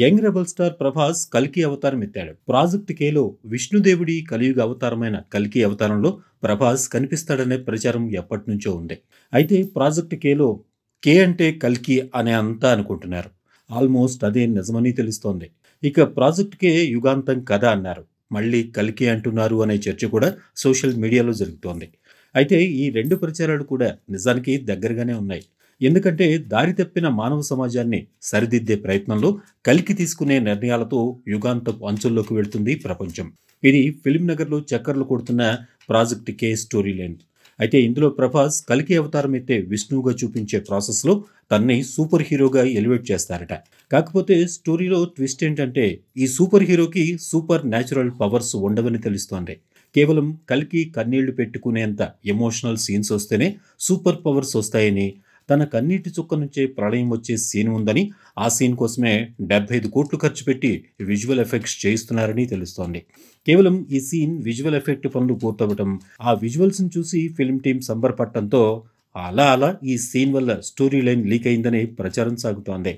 young rebel star Prabhas కల్కి అవతారం ఎత్తాడు ప్రాజెక్ట్ కేలో విష్ణుదేవుడి కలియుగ అవతారమైన కల్కి అవతారంలో ప్రభాస్ కనిపిస్తాడనే ప్రచారం ఎప్పటి నుంచో ఉంది అయితే ప్రాజెక్ట్ కేలో కే అంటే కల్కి అనే అంతా అనుకుంటున్నారు ఆల్మోస్ట్ అదే నిజమని తెలుస్తోంది ఇక ప్రాజెక్ట్ కే యుగాంతం కథ అన్నారు మళ్ళీ కల్కి అంటున్నారు అనే చర్చ కూడా సోషల్ మీడియాలో జరుగుతోంది అయితే ఈ రెండు ప్రచారాలు కూడా నిజానికి దగ్గరగానే ఉన్నాయి ఎందుకంటే దారి తప్పిన మానవ సమాజాన్ని సరిదిద్దే ప్రయత్నంలో కలికి తీసుకునే నిర్ణయాలతో యుగాంతపు అంచుల్లోకి వెళ్తుంది ప్రపంచం ఇది ఫిలిం నగర్లో చక్కర్లు కొడుతున్న ప్రాజెక్ట్ కే స్టోరీ లైన్ అయితే ఇందులో ప్రభాస్ కలికి అవతారం అయితే విష్ణువుగా చూపించే ప్రాసెస్లో తన్ని సూపర్ హీరోగా ఎలివేట్ చేస్తారట కాకపోతే స్టోరీలో ట్విస్ట్ ఏంటంటే ఈ సూపర్ హీరోకి సూపర్ న్యాచురల్ పవర్స్ ఉండవని తెలుస్తోంది కేవలం కలికి కన్నీళ్లు పెట్టుకునేంత ఎమోషనల్ సీన్స్ వస్తేనే సూపర్ పవర్స్ వస్తాయని తన కన్నీటి చుక్క నుంచే ప్రళయం వచ్చే సీన్ ఉందని ఆ సీన్ కోసమే డెబ్బై ఐదు కోట్లు ఖర్చు పెట్టి విజువల్ ఎఫెక్ట్స్ చేయిస్తున్నారని తెలుస్తోంది కేవలం ఈ సీన్ విజువల్ ఎఫెక్ట్ పనులు పూర్తవటం ఆ విజువల్స్ని చూసి ఫిల్మ్ టీం సంబరపడటంతో అలా అలా ఈ సీన్ వల్ల స్టోరీ లైన్ లీక్ అయిందని ప్రచారం సాగుతోంది